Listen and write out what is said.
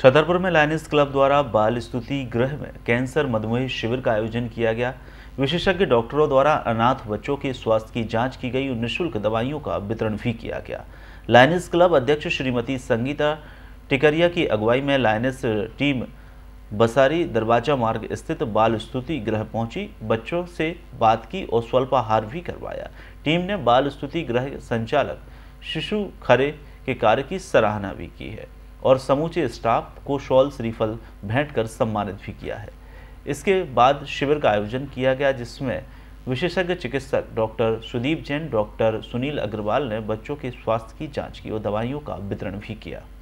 छतरपुर में Lions club द्वारा बाल स्तुति गृह में कैंसर मधुमेह शिविर का आयोजन किया गया विशेषज्ञ डॉक्टरों द्वारा अनाथ बच्चों के स्वास्थ्य की जांच की गई और निःशुल्क दवाइयों का वितरण भी किया गया लायंस क्लब अध्यक्ष श्रीमती संगीता टिकरिया की अगुवाई में लायंस टीम बसारी दरवाजा मार्ग स्थित बाल स्तुति गृह पहुंची बच्चों से बात की और स्वल्पाहार भी करवाया टीम ने बाल स्तुति गृह संचालक शिशु खरे के कार्य की सराहना भी की है और समूचे स्टाफ को शॉल श्रीफल भेंट कर सम्मानित भी किया है इसके बाद शिविर का आयोजन किया गया जिसमें विशेषज्ञ चिकित्सक डॉक्टर सुदीप जैन डॉक्टर सुनील अग्रवाल ने बच्चों के स्वास्थ्य की जांच की और दवाइयों का वितरण भी किया